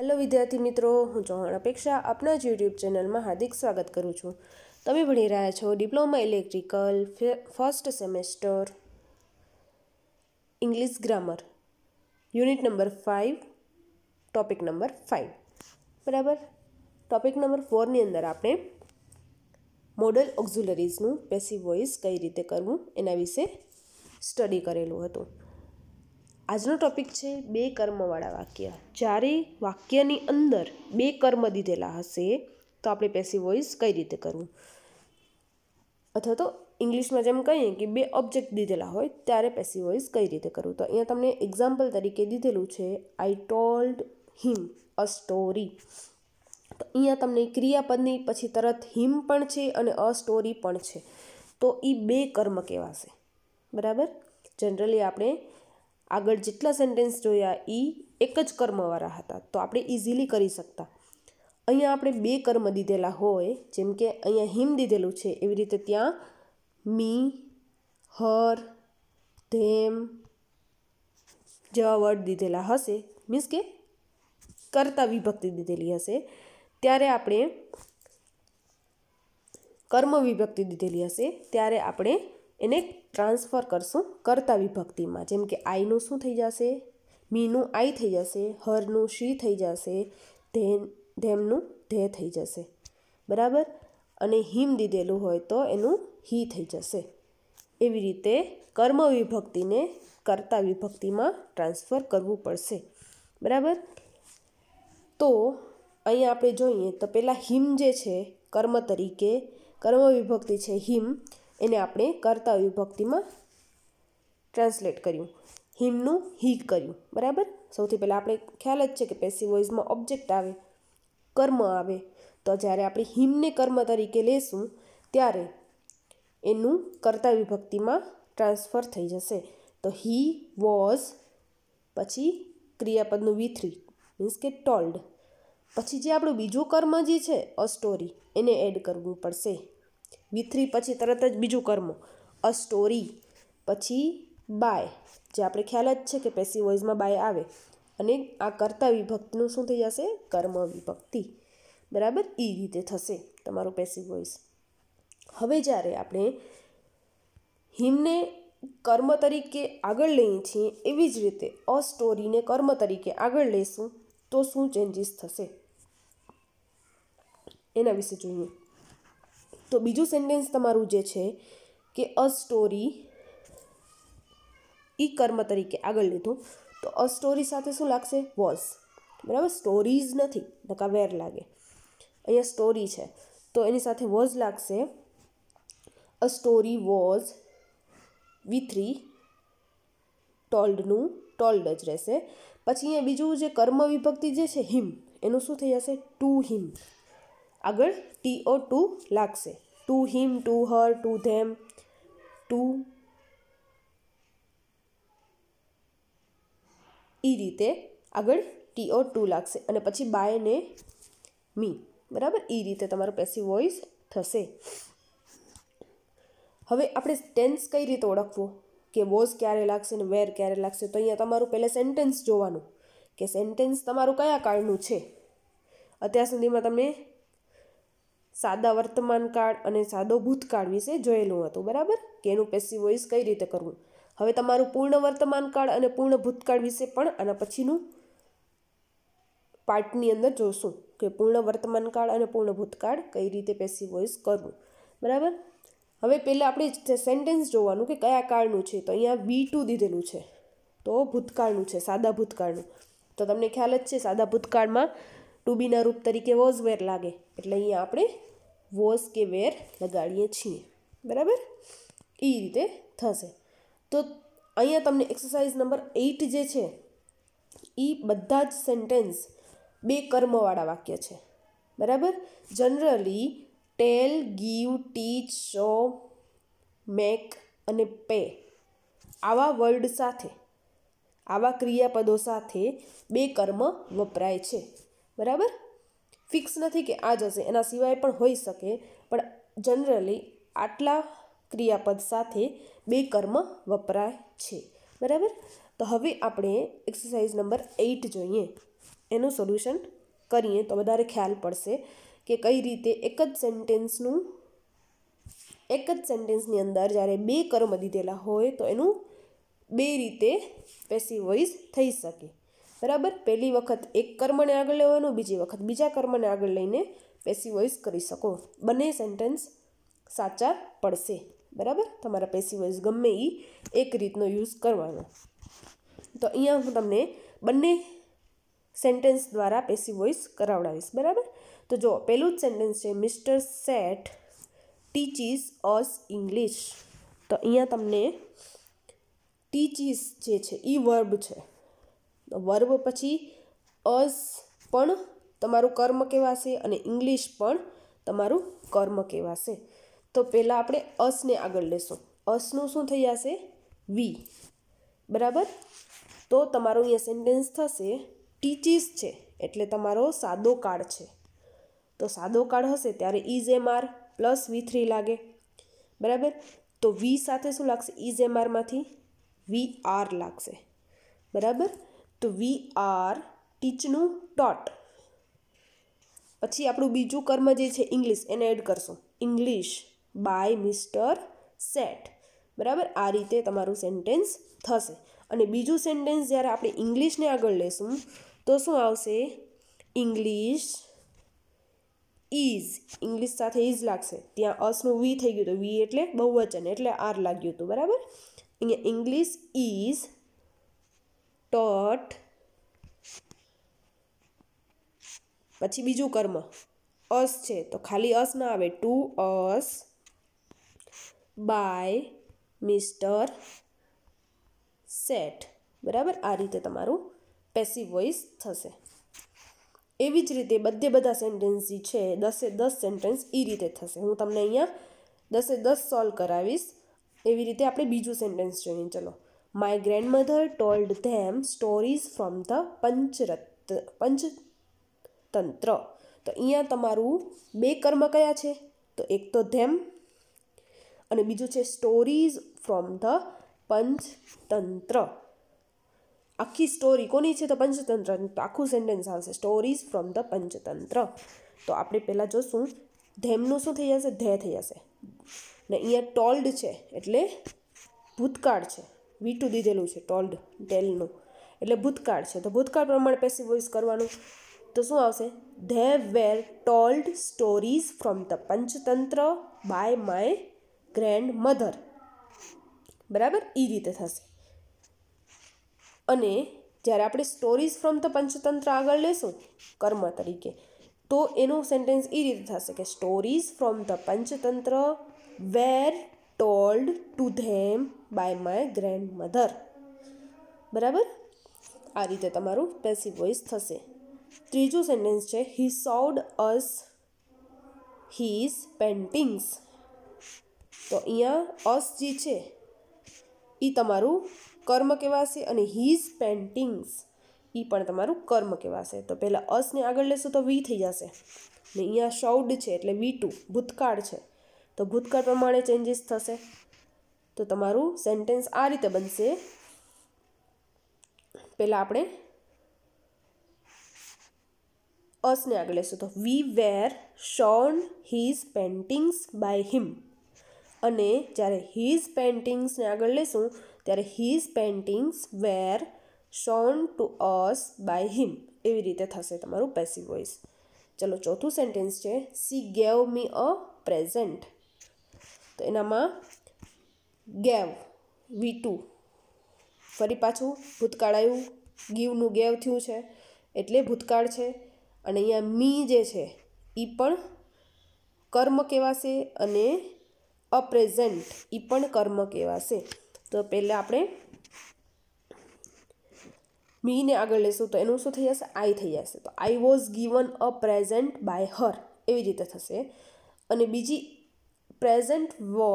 Hello વિદ્યાર્થી મિત્રો હું ચૌહાણ અપેક્ષા આપના જ યુટ્યુબ ચેનલમાં હાર્દિક સ્વાગત કરું છું તમે ભણી રહ્યા છો diploma electrical first semester English grammar unit number five topic number five બરાબર ટોપિક નંબર ફોરની અંદર આપણે મોડલ ઓક્ઝુલરીઝનું પેસિવ વોઇસ કઈ રીતે કરવું એના વિશે સ્ટડી કરેલું હતું આજનો ટોપિક છે બે કર્મવાળા વાક્ય જ્યારે વાક્યની અંદર બે કર્મ દીધેલા હશે તો આપણે પેસી વોઇસ કઈ રીતે કરવું અથવા તો ઇંગ્લિશમાં જેમ કહીએ કે બે ઓબ્જેક્ટ દીધેલા હોય ત્યારે પેસી વોઇસ કઈ રીતે કરવું તો અહીંયા તમને એક્ઝામ્પલ તરીકે દીધેલું છે આઈ ટોલ્ડ હિમ અ સ્ટોરી તો અહીંયા તમને ક્રિયાપદની પછી તરત હિમ પણ છે અને અ સ્ટોરી પણ છે તો એ બે કર્મ કહેવાશે બરાબર જનરલી આપણે આગળ જેટલા સેન્ટેન્સ જોયા એ એક જ કર્મવાળા હતા તો આપણે ઇઝીલી કરી શકતા અહીંયા આપણે બે કર્મ દીધેલા હોય જેમ કે અહીંયા હિમ દીધેલું છે એવી રીતે ત્યાં મી હર ધેમ જેવા વર્ડ દીધેલા હશે મીન્સ કે કરતા વિભક્તિ દીધેલી હશે ત્યારે આપણે કર્મ વિભક્તિ દીધેલી હશે ત્યારે આપણે એને ટ્રાન્સફર કરશું કરતા વિભક્તિમાં જેમ કે આઈનું શું થઈ જશે મીનું આઈ થઈ જશે હરનું શી થઈ જશે ધેન ધેમનું ધે થઈ જશે બરાબર અને હિમ દીધેલું હોય તો એનું હી થઈ જશે એવી રીતે કર્મ વિભક્તિને કર્તા વિભક્તિમાં ટ્રાન્સફર કરવું પડશે બરાબર તો અહીંયા આપણે જોઈએ તો પહેલાં હિમ જે છે કર્મ તરીકે કર્મ વિભક્તિ છે હિમ એને આપણે કર્તા વિભક્તિમાં ટ્રાન્સલેટ કર્યું હિમનું હી કર્યું બરાબર સૌથી પહેલાં આપણે ખ્યાલ જ છે કે પેસિવ ઓબ્જેક્ટ આવે કર્મ આવે તો જ્યારે આપણે હિમને કર્મ તરીકે લેશું ત્યારે એનું કર્તા વિભક્તિમાં ટ્રાન્સફર થઈ જશે તો હી વોઝ પછી ક્રિયાપદનું વિથરી મીન્સ કે ટોલ્ડ પછી જે આપણું બીજું કર્મ જે છે અ સ્ટોરી એને એડ કરવું પડશે બી પછી તરત જ બીજું કર્મ અ સ્ટોરી પછી બાય જે આપણે ખ્યાલ જ છે કે પેસી વોઇસમાં બાય આવે અને આ કર્તા વિભક્તિનું શું થઈ જશે કર્મ વિભક્તિ બરાબર એ રીતે થશે તમારું પેસી વોઇસ હવે જ્યારે આપણે હિમને કર્મ તરીકે આગળ લઈએ છીએ એવી જ રીતે અ સ્ટોરીને કર્મ તરીકે આગળ લઈશું તો શું ચેન્જીસ થશે એના વિશે જોઈએ તો બીજું સેન્ટેન્સ તમારું જે છે કે અ સ્ટોરી ઈ કર્મ તરીકે આગળ લીધું તો અ સ્ટોરી સાથે શું લાગશે વોઝ બરાબર સ્ટોરીઝ નથી નકા વેર લાગે અહીંયા સ્ટોરી છે તો એની સાથે વોઝ લાગશે a story was V three ટોલ્ડનું ટોલ્ડ જ રહેશે પછી અહીંયા બીજું જે કર્મ વિભક્તિ જે છે હિમ એનું શું થઈ જશે ટુ હિમ આગળ ટી ઓ ટુ લાગશે to him to her to them to એ રીતે આગળ ટી ઓ ટુ લાગશે અને પછી બાય ને મી બરાબર એ રીતે તમારો પેસી વોઇસ થશે હવે આપણે ટેન્સ કઈ રીતે ઓળખવો કે વોઝ ક્યારે લાગશે ને વેર ક્યારે લાગશે તો અહીંયા તમારું પહેલાં સેન્ટેન્સ જોવાનું કે સેન્ટેન્સ તમારું કયા કાળનું છે અત્યાર સુધીમાં તમે સાદા વર્તમાન કાળ અને સાદો ભૂતકાળ વિશે જોયેલું હતું બરાબર કે એનું પેસી વોઇસ કઈ રીતે કરવું હવે તમારું પૂર્ણ વર્તમાન કાળ અને પૂર્ણ ભૂતકાળ વિશે પણ આના પછીનું પાર્ટની અંદર જોશું કે પૂર્ણ વર્તમાન કાળ અને પૂર્ણ ભૂતકાળ કઈ રીતે પેસી વોઇસ કરવું બરાબર હવે પહેલાં આપણે સેન્ટેન્સ જોવાનું કે કયા કાળનું છે તો અહીંયા વી ટુ દીધેલું છે તો ભૂતકાળનું છે સાદા ભૂતકાળનું તો તમને ખ્યાલ જ છે સાદા ભૂતકાળમાં ટુ રૂપ તરીકે વોઝવેર લાગે એટલે અહીંયા આપણે વોશ કે વેર લગાડીએ છીએ બરાબર એ રીતે થશે તો અહીંયા તમને એક્સરસાઇઝ નંબર એઇટ જે છે એ બધા જ સેન્ટેન્સ બે કર્મવાળા વાક્ય છે બરાબર generally tell give teach show make અને પે આવા વર્ડ સાથે આવા ક્રિયાપદો સાથે બે કર્મ વપરાય છે બરાબર ફિક્સ નથી કે આ જશે એના સિવાય પણ હોઈ શકે પણ જનરલી આટલા ક્રિયાપદ સાથે બે કર્મ વપરાય છે બરાબર તો હવે આપણે એક્સરસાઇઝ નંબર એઇટ જોઈએ એનું સોલ્યુશન કરીએ તો વધારે ખ્યાલ પડશે કે કઈ રીતે એક જ સેન્ટેન્સનું એક જ સેન્ટેન્સની અંદર જ્યારે બે કર્મ દીધેલા હોય તો એનું બે રીતે પેસિવ વોઇસ થઈ શકે બરાબર પહેલી વખત એક કર્મને આગળ લેવાનું બીજી વખત બીજા કર્મને આગળ લઈને પેસી વોઇસ કરી શકો બંને સેન્ટેન્સ સાચા પડશે બરાબર તમારા પેસી વોઇસ ગમે એ એક રીતનો યુઝ કરવાનો તો અહીંયા હું તમને બંને સેન્ટેન્સ દ્વારા પેસી વોઇસ કરાવડાવીશ બરાબર તો જો પહેલું જ સેન્ટેન્સ છે mister Set teaches us English તો અહીંયા તમને ટીચીસ જે છે એ વર્બ છે તો વર્બ પછી અસ પણ તમારું કર્મ કહેવાશે અને ઇંગ્લિશ પણ તમારું કર્મ કહેવાશે તો પહેલાં આપણે અસને આગળ લેશું અસનું શું થઈ જશે વી બરાબર તો તમારું અહીંયા સેન્ટેન્સ થશે ટીચીસ છે એટલે તમારો સાદો કાળ છે તો સાદો કાળ હશે ત્યારે is am are plus V three લાગે બરાબર તો વી સાથે શું લાગશે ઇઝ એમ આરમાંથી વી આર લાગશે બરાબર તો વી આર ટીચનું ડોટ પછી આપણું બીજું કર્મ જે છે ઇંગ્લિશ એને એડ કરશું ઇંગ્લિશ બાય મિસ્ટર સેટ બરાબર આ રીતે તમારું સેન્ટેન્સ થશે અને બીજું સેન્ટેન્સ જ્યારે આપણે ઇંગ્લિશને આગળ લેશું તો શું આવશે ઇંગ્લિશ ઇઝ ઇંગ્લિશ સાથે ઇઝ લાગશે ત્યાં અસનું વી થઈ ગયું હતું વી એટલે બહુવચન એટલે આર લાગ્યું હતું બરાબર અહીંયા ઇંગ્લિશ ઇઝ ટટ પછી બીજો કર્મ اس છે તો ખાલી اس ના આવે ટુ اس બાય મિસ્ટર સેટ બરાબર આ રીતે તમારું પેસિવ વોઇસ થશે એવી જ રીતે બધે બધા સેન્ટેન્સી છે 10 10 સેન્ટેન્સ ઈ રીતે થશે હું તમને અહીંયા 10 10 સોલ્વ કરાવીશ આવી રીતે આપણે બીજો સેન્ટેન્સ જોઈએ ચલો my My grandmother told them stories from the Panchrat, Panchtantra. તો અહીંયા તમારું બે કર્મ કયા છે તો એક તો ધેમ અને બીજું છે સ્ટોરીઝ ફ્રોમ ધ પંચતંત્ર આખી સ્ટોરી કોની છે તો પંચતંત્ર તો આખું સેન્ટેન્સ આવશે સ્ટોરીઝ ફ્રોમ ધ પંચતંત્ર તો આપણે પહેલાં જોશું ધેમનું શું થઈ જશે ધે થઈ જશે ને અહીંયા ટોલ્ડ છે એટલે ભૂતકાળ છે વી ટુ દીધેલું છે ટોલ્ડ ટેલનું એટલે ભૂતકાળ છે તો ભૂતકાળ પ્રમાણે પેસિવ વોઇસ કરવાનું તો શું આવશે they were told stories from the Panchatantra by my grandmother બરાબર એ રીતે થશે અને જ્યારે આપણે સ્ટોરીઝ ફ્રોમ ધ પંચતંત્ર આગળ લેશું કર્મ તરીકે તો એનું સેન્ટેન્સ એ રીતે થશે કે stories from the Panchatantra were told to them by my grandmother બરાબર આ રીતે તમારું પેસિવ વોઇસ થશે ત્રીજું સેન્ટેન્સ છે હી સોડ અસ હીઝ પેન્ટિંગ્સ તો અહીંયા અસ જે છે એ તમારું કર્મ કહેવાશે અને હીઝ પેન્ટિંગ્સ એ પણ તમારું કર્મ કહેવાશે તો પહેલાં અસને આગળ લેશો તો વી થઈ જશે ને અહીંયા શૌડ છે એટલે વી ટુ ભૂતકાળ છે તો ભૂતકાળ પ્રમાણે ચેન્જીસ થશે તો તમારું સેન્ટેન્સ આ રીતે બનશે પહેલાં આપણે અસને આગળ લેશું તો we were shown his paintings by him અને જ્યારે હિઝ પેન્ટિંગ્સને આગળ લેશું ત્યારે his paintings were shown to us by him એવી રીતે થશે તમારું પેસિવ વોઇસ ચલો ચોથું સેન્ટેન્સ છે she gave me a present તો એનામાં ગેવ વી ટુ ફરી પાછું ભૂતકાળ આવ્યું ગીવનું ગેવ થયું છે એટલે ભૂતકાળ છે અને અહીંયા મી જે છે એ પણ કર્મ કહેવાશે અને અપ્રેઝન્ટ એ પણ કર્મ કહેવાશે તો પહેલાં આપણે મીને આગળ લેશું તો એનું શું થઈ જશે આઈ થઈ જશે તો I was given a present by her એવી રીતે થશે અને બીજી પ્રેઝન્ટ વો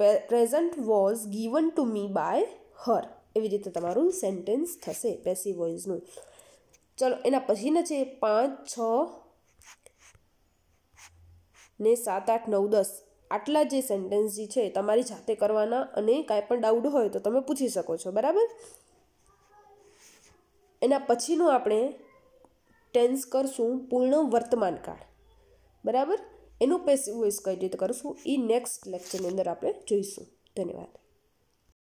present was given to me by her એવી રીતે તમારું સેન્ટેન્સ થશે પેસી વોઇસનું ચલો એના પછીના છે પાંચ છ ને સાત આઠ નવ દસ આટલા જે સેન્ટેન્સ જે છે તમારી જાતે કરવાના અને કાંઈ પણ ડાઉટ હોય તો તમે પૂછી શકો છો બરાબર એના પછીનું આપણે ટેન્સ કરશું પૂર્ણ વર્તમાન કાળ બરાબર એનું પેસ યુઝ કઈ રીતે કરીશું એ નેક્સ્ટ લેક્ચરની અંદર આપણે જોઈશું ધન્યવાદ